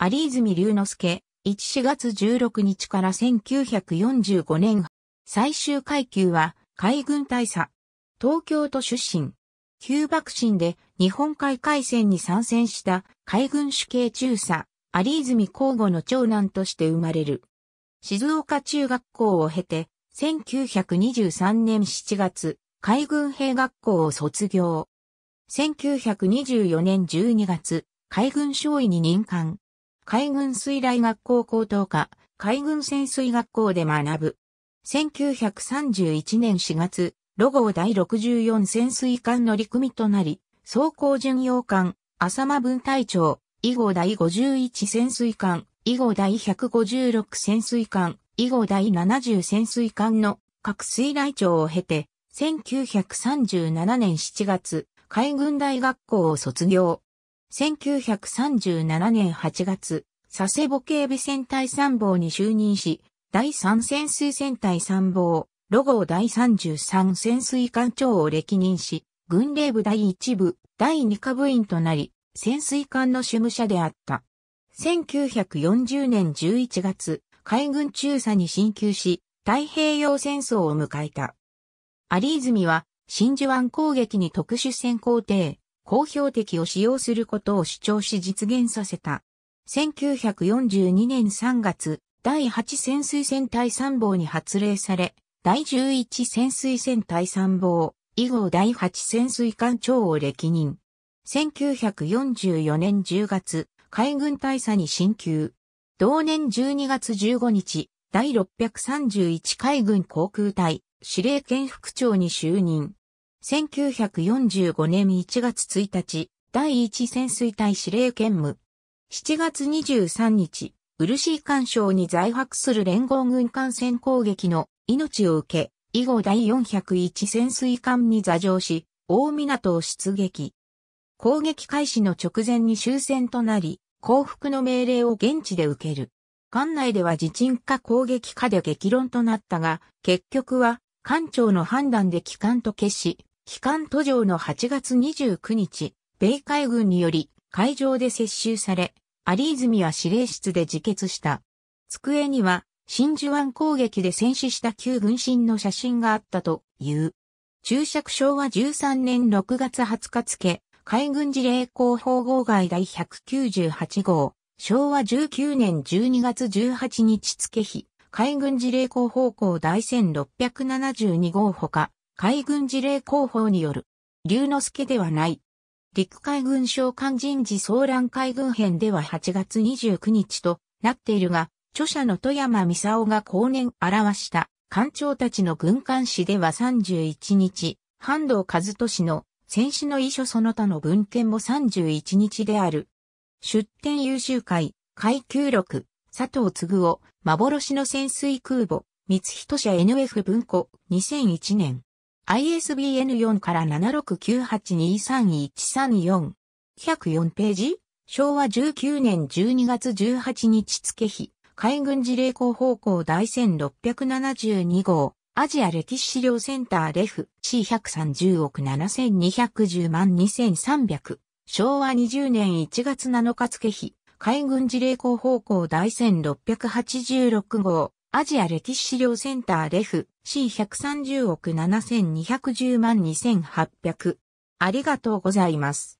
有泉龍之介、1、4月16日から1945年、最終階級は海軍大佐、東京都出身、旧爆心で日本海海戦に参戦した海軍主系中佐、有泉皇互の長男として生まれる。静岡中学校を経て、1923年7月、海軍兵学校を卒業。1924年12月、海軍少尉に任官。海軍水雷学校高等科、海軍潜水学校で学ぶ。1931年4月、ロゴ第64潜水艦乗組となり、装甲巡洋艦、浅間分隊長、以後第51潜水艦、以後第156潜水艦、以後第70潜水艦の各水雷長を経て、1937年7月、海軍大学校を卒業。1937年8月、佐世保警備戦隊参謀に就任し、第3潜水戦隊参謀、ロゴ第33潜水艦長を歴任し、軍令部第1部、第2課部員となり、潜水艦の主務者であった。1940年11月、海軍中佐に進級し、太平洋戦争を迎えた。有泉は、真珠湾攻撃に特殊潜航艇、公表的を使用することを主張し実現させた。1942年3月、第8潜水船隊参謀に発令され、第11潜水船隊参謀、以後第8潜水艦長を歴任。1944年10月、海軍大佐に進級。同年12月15日、第631海軍航空隊司令兼副長に就任。1945年1月1日、第1潜水隊司令兼務。7月23日、漆干渉に在泊する連合軍艦船攻撃の命を受け、以後第401潜水艦に座乗し、大港を出撃。攻撃開始の直前に終戦となり、降伏の命令を現地で受ける。艦内では自沈化攻撃かで激論となったが、結局は艦長の判断で帰還と決し、機関途上の8月29日、米海軍により海上で接収され、有泉は指令室で自決した。机には真珠湾攻撃で戦死した旧軍神の写真があったという。注釈昭和13年6月20日付、海軍事令広報号外第198号、昭和19年12月18日付日、海軍事令広報号第1672号ほか、海軍事例広報による、龍之介ではない。陸海軍省官人事騒乱海軍編では8月29日となっているが、著者の富山美夫が後年表した艦長たちの軍艦誌では31日、半藤和俊の戦死の遺書その他の文献も31日である。出展優秀会、階級録、佐藤嗣夫、幻の潜水空母、三人社 NF 文庫、2001年。ISBN4 から769823134104。ページ昭和19年12月18日付日、海軍事例校報向第1672号、アジア歴史資料センターレフ C130 億7210万2300。昭和20年1月7日付日、海軍事例校報向第1686号、アジア歴史資料センターレフ C130 億7210万2800。ありがとうございます。